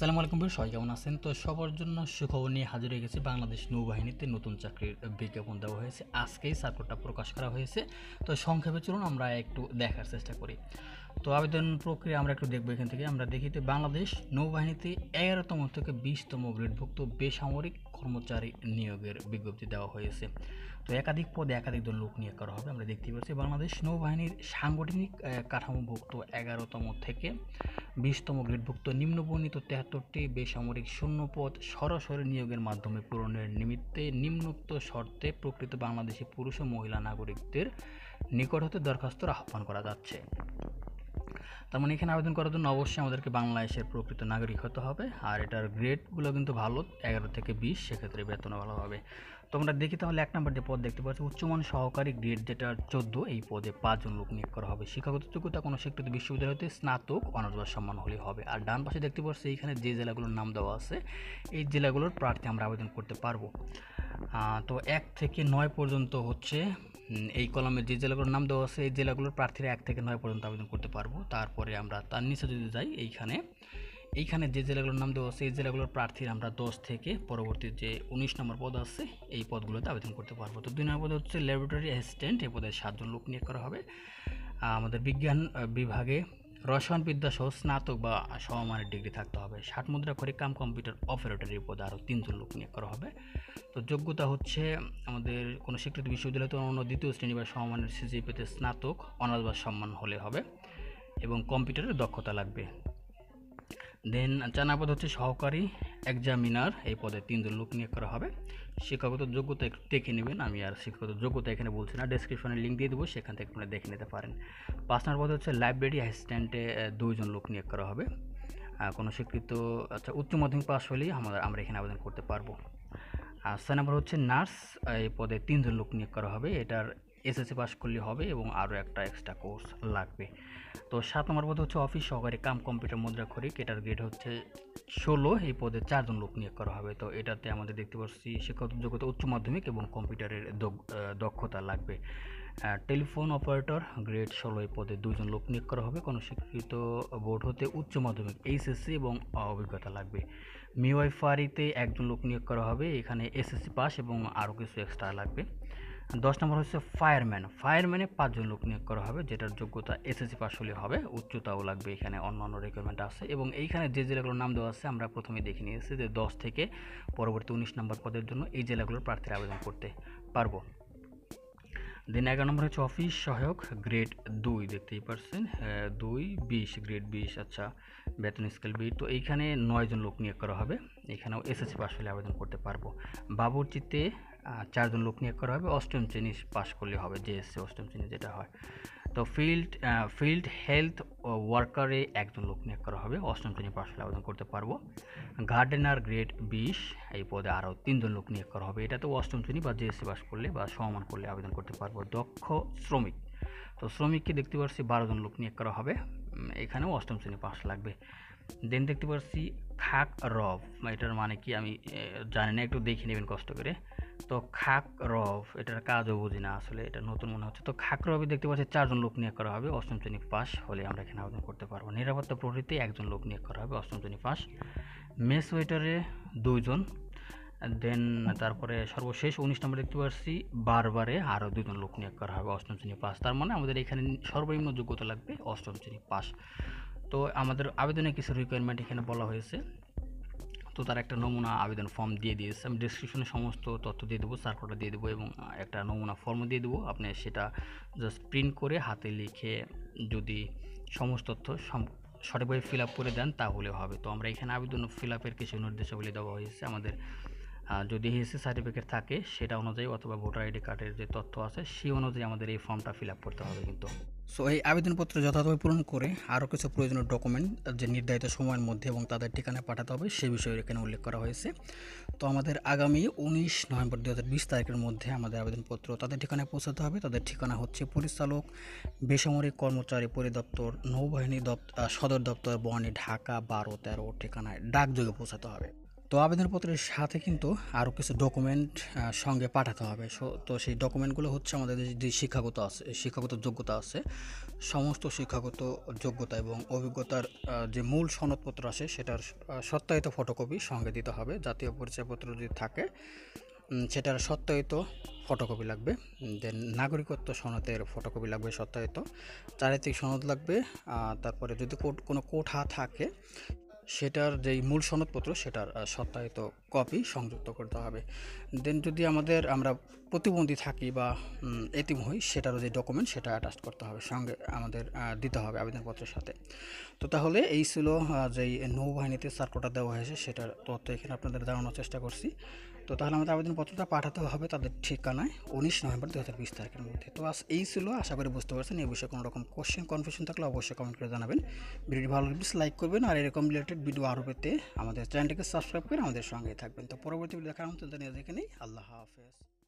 আসসালামু আলাইকুম ভাই সবাই কেমন আছেন তো সবার জন্য সুখবর নিয়ে হাজির হয়ে গেছে বাংলাদেশ নৌবাহিনীতে নতুন চাকরির বিজ্ঞাপন দেওয়া হয়েছে আজকেই সার্কুটটা প্রকাশ করা হয়েছে তো সংক্ষেপে চলুন আমরা একটু দেখার চেষ্টা করি তো আবেদন প্রক্রিয়া আমরা একটু দেখবো এখান থেকে আমরা দেখি তো বাংলাদেশ নৌবাহিনীতে এগারোতম থেকে বিশতম গ্রেডভুক্ত বেসামরিক কর্মচারী নিয়োগের বিজ্ঞপ্তি দেওয়া হয়েছে তো একাধিক পদে একাধিক দল লোক নিয়োগ করা হবে আমরা দেখতে পাচ্ছি বাংলাদেশ নৌবাহিনীর সাংগঠনিক কাঠামোভুক্ত এগারোতম থেকে বিশতম গ্রেডভুক্ত নিম্নবর্ণিত তেহাত্তরটি বেসামরিক শূন্যপদ সরাসরি নিয়োগের মাধ্যমে পূরণের নিমিত্তে নিম্নোক্ত শর্তে প্রকৃত বাংলাদেশি পুরুষ ও মহিলা নাগরিকদের নিকট হতে দরখাস্তর আহ্বান করা যাচ্ছে তার মানে এখানে আবেদন করার জন্য অবশ্যই আমাদেরকে বাংলাদেশের প্রকৃত নাগরিক হতে হবে আর এটার গ্রেডগুলো কিন্তু ভালো এগারো থেকে বিশ সেক্ষেত্রে বেতন ভালো হবে তোমরা দেখি তাহলে এক নম্বর যে পদ দেখতে পাচ্ছ উচ্চমান সহকারী গ্রেড যেটা চোদ্দ এই পদে পাঁচজন লোক নিয়োগ করা হবে শিক্ষাগত যোগ্যতা কোনো স্বীকৃত বিশ্ববিদ্যালয় হতে স্নাতক অনার্স বা সম্মান হলেই হবে আর ডান পাশে দেখতে পাচ্ছি এইখানে যে জেলাগুলোর নাম দেওয়া আছে এই জেলাগুলোর প্রার্থী আমরা আবেদন করতে পারবো তো এক থেকে নয় পর্যন্ত হচ্ছে এই কলমে যে জেলাগুলোর নাম দেওয়া আছে এই জেলাগুলোর প্রার্থীরা এক থেকে নয় পর্যন্ত আবেদন করতে পারবো তারপরে আমরা তার নিচে যদি যাই এইখানে এইখানে যে জেলাগুলোর নাম দেওয়া আছে এই জেলাগুলোর প্রার্থীর আমরা দশ থেকে পরবর্তী যে উনিশ নম্বর পদ আছে এই পদগুলোতে আবেদন করতে পারবো তো দুই নম্বর পদ হচ্ছে ল্যাবরেটরি অ্যাসিস্ট্যান্ট এই পদে সাতজন লোক নিয়োগ করা হবে আমাদের বিজ্ঞান বিভাগে রসায়নবিদ্যা সহ স্নাতক বা সমমানের ডিগ্রি থাকতে হবে ষাট মুদ্রা করে কাম কম্পিউটার অপারেটরের পদে আরও তিনজন লোক নিয়োগ করা হবে তো যোগ্যতা হচ্ছে আমাদের কোনো স্বীকৃত বিশ্ববিদ্যালয় তো অন্য দ্বিতীয় শ্রেণী বা সমমানের সিজিপিতে স্নাতক অনার্স বা সম্মান হলে হবে এবং কম্পিউটারের দক্ষতা লাগবে দেন চানা পদ হচ্ছে সহকারী এক্সামিনার এই পদে তিনজন লোক নিয়োগ করা হবে শিক্ষাগত যোগ্যতা একটু দেখে নেবেন আমি আর শিক্ষাগত যোগ্যতা এখানে বলছি না ডিসক্রিপশনে লিঙ্ক দিয়ে দেবো সেখান থেকে আপনারা দেখে নিতে পারেন পাঁচ নম্বর পদ হচ্ছে লাইব্রেরি অ্যাসিস্ট্যান্টে দুইজন লোক নিয়োগ করা হবে কোনো স্বীকৃত আচ্ছা উচ্চ মাধ্যমিক পাস হলেই আমরা আমরা এখানে আবেদন করতে পারবো আর ছয় নম্বর হচ্ছে নার্স এই পদে তিনজন লোক নিয়োগ করা হবে এটার এসএসসি পাস করলে হবে এবং আরও একটা এক্সট্রা কোর্স লাগবে তো সাত নম্বর পদে হচ্ছে অফিস সহকারে কাম কম্পিউটার মুদ্রা করি এটার গ্রেড হচ্ছে ষোলো এই পদে চারজন লোক নিয়োগ করা হবে তো এটাতে আমাদের দেখতে পাচ্ছি শিক্ষক যোগ্যতা উচ্চ মাধ্যমিক এবং কম্পিউটারের দক্ষতা লাগবে টেলিফোন অপারেটর গ্রেড ষোলো এই পদে দুজন লোক নিয়োগ করা হবে কোনো স্বীকৃত বোর্ড হতে উচ্চ মাধ্যমিক এইচএসসি এবং অভিজ্ঞতা লাগবে মিওয়াইফারিতে একজন লোক নিয়োগ করা হবে এখানে এসএসসি পাস এবং আরও কিছু এক্সট্রা লাগবে দশ নম্বর হচ্ছে ফায়ারম্যান ফায়ারম্যানে পাঁচজন লোক নিয়োগ করা হবে যেটার যোগ্যতা এসএসসি পাস হলে হবে উচ্চতাও লাগবে এখানে অন্যান্য রিকোয়ারমেন্ট আছে এবং এইখানে যে জেলাগুলোর নাম দেওয়া আছে আমরা প্রথমে দেখে নিয়েছি যে দশ থেকে পরবর্তী উনিশ নম্বর পদের জন্য এই জেলাগুলোর প্রার্থীরা আবেদন করতে পারবো দেন এগারো নম্বর হচ্ছে অফিস সহায়ক গ্রেড দুই দেখতেই পারছেন হ্যাঁ, দুই বিশ গ্রেড বিশ আচ্ছা বেতন স্কেল বি তো এইখানে নয়জন লোক নিয়োগ করা হবে এখানেও এসএসসি পাস হলে আবেদন করতে পারবো বাবুর্চিতে চারজন লোক নিয়োগ করা হবে অষ্টম শ্রেণী পাশ করলে হবে জেএসসি অষ্টম শ্রেণী যেটা হয় তো ফিল্ড ফিল্ড হেলথ ওয়ার্কারে একজন লোক নিয়োগ করা হবে অষ্টম শ্রেণী পাশ করলে আবেদন করতে পারবো গার্ডেনার গ্রেড বিশ এই পদে আরও তিনজন লোক নিয়োগ করা হবে এটা তো অষ্টম শ্রেণী বা জেএসসি পাশ করলে বা সমান করলে আবেদন করতে পারবো দক্ষ শ্রমিক তো শ্রমিককে দেখতে পাচ্ছি বারোজন লোক নিয়োগ করা হবে এখানেও অষ্টম শ্রেণী পাশ লাগবে দেন দেখতে পাচ্ছি খাক রব এটার মানে কি আমি জানি না একটু দেখে নেবেন কষ্ট করে তো খাক রব এটার কাজও বুঝি না আসলে এটা নতুন মনে হচ্ছে তো খাক রবি দেখতে পাচ্ছি চারজন লোক নিয়োগ করা হবে অষ্টম শ্রেণী পাস হলে আমরা এখানে আবেদন করতে পারবো নিরাপত্তা প্রহরীতে একজন লোক নিয়োগ করা হবে অষ্টম শ্রেণী পাস মেস ওয়েটারে দুইজন দেন তারপরে সর্বশেষ উনিশ নম্বর দেখতে পাচ্ছি বারবারে আরও দুজন লোক নিয়োগ করা হবে অষ্টম শ্রেণী পাস তার মানে আমাদের এখানে সর্বনিম্ন যোগ্যতা লাগবে অষ্টম শ্রেণী পাস তো আমাদের আবেদনে কিছু রিকোয়ারমেন্ট এখানে বলা হয়েছে তার একটা নমুনা আবেদন ফর্ম দিয়ে দিয়েছে আমি ডিসক্রিপশনে সমস্ত তথ্য দিয়ে দেবো সার্কুলার দিয়ে দেবো এবং একটা নমুনা ফর্ম দিয়ে দেবো আপনি সেটা জাস্ট প্রিন্ট করে হাতে লিখে যদি সমস্ত তথ্য সঠিকভাবে ফিল আপ করে দেন তাহলে হবে তো আমরা এখানে আবেদন ফিল আপের কিছু নির্দেশাবলী দেওয়া হয়েছে আমাদের যদি এসএসসি সার্টিফিকেট e থাকে সেটা অনুযায়ী অথবা ভোটার আইডি কার্ডের যে তথ্য আছে সেই অনুযায়ী আমাদের এই ফর্মটা ফিল আপ করতে হবে কিন্তু সো এই আবেদনপত্র যথাযথ পূরণ করে আরও কিছু প্রয়োজনীয় ডকুমেন্ট যে নির্ধারিত সময়ের মধ্যে এবং তাদের ঠিকানায় পাঠাতে হবে সে বিষয়ে এখানে উল্লেখ করা হয়েছে তো আমাদের আগামী উনিশ নভেম্বর দু তারিখের মধ্যে আমাদের আবেদনপত্র তাদের ঠিকানায় পৌঁছাতে হবে তাদের ঠিকানা হচ্ছে পরিচালক বেসামরিক কর্মচারী পরিদপ্তর নৌবাহিনী দপ্তর সদর দপ্তর বনে ঢাকা বারো তেরো ঠিকানায় ডাকযোগে পৌঁছাতে হবে তো আবেদনপত্রের সাথে কিন্তু আরও কিছু ডকুমেন্ট সঙ্গে পাঠাতে হবে তো সেই ডকুমেন্টগুলো হচ্ছে আমাদের যে শিক্ষাগত আছে শিক্ষাগত যোগ্যতা আছে সমস্ত শিক্ষাগত যোগ্যতা এবং অভিজ্ঞতার যে মূল সনদপত্র আছে সেটার সত্যায়িত ফটোকপি সঙ্গে দিতে হবে জাতীয় পরিচয়পত্র যদি থাকে সেটার সত্যায়িত ফটোকপি লাগবে দেন নাগরিকত্ব সনদের ফটোকপি লাগবে সত্যায়িত চারিত্রিক সনদ লাগবে তারপরে যদি কোনো কোঠা থাকে সেটার যেই মূল সনদপত্র সেটার সত্যায়িত কপি সংযুক্ত করতে হবে দেন যদি আমাদের আমরা প্রতিবন্ধী থাকি বা এতিম হই সেটারও যে ডকুমেন্ট সেটা অ্যাটাচ করতে হবে সঙ্গে আমাদের দিতে হবে আবেদনপত্রের সাথে তো তাহলে এই ছিল যেই নৌবাহিনীতে সার্কোটা দেওয়া হয়েছে সেটার তথ্য এখানে আপনাদের জানানোর চেষ্টা করছি তো তাহলে আমাদের আবেদনপত্রটা পাঠাতে হবে তাদের ঠিকানায় উনিশ নভেম্বর দু হাজার বিশ তারিখের মধ্যে তো আস এই ছিল আশা করি বুঝতে পারছেন এই বিষয়ে কোনো রকম কোশ্চেন কনফিউশন থাকলে অবশ্যই কমেন্ট করে জানাবেন ভিডিওটি ভালো লাগলে লাইক করবেন আর এরকম রিলেটেড ভিডিও আরও পেতে আমাদের চ্যানেলটিকে সাবস্ক্রাইব করে আমাদের সঙ্গে থাকবেন তো পরবর্তী ভিডিও দেখার আমন্ত্রণ জানিয়ে দেখে নেই আল্লাহ হাফেজ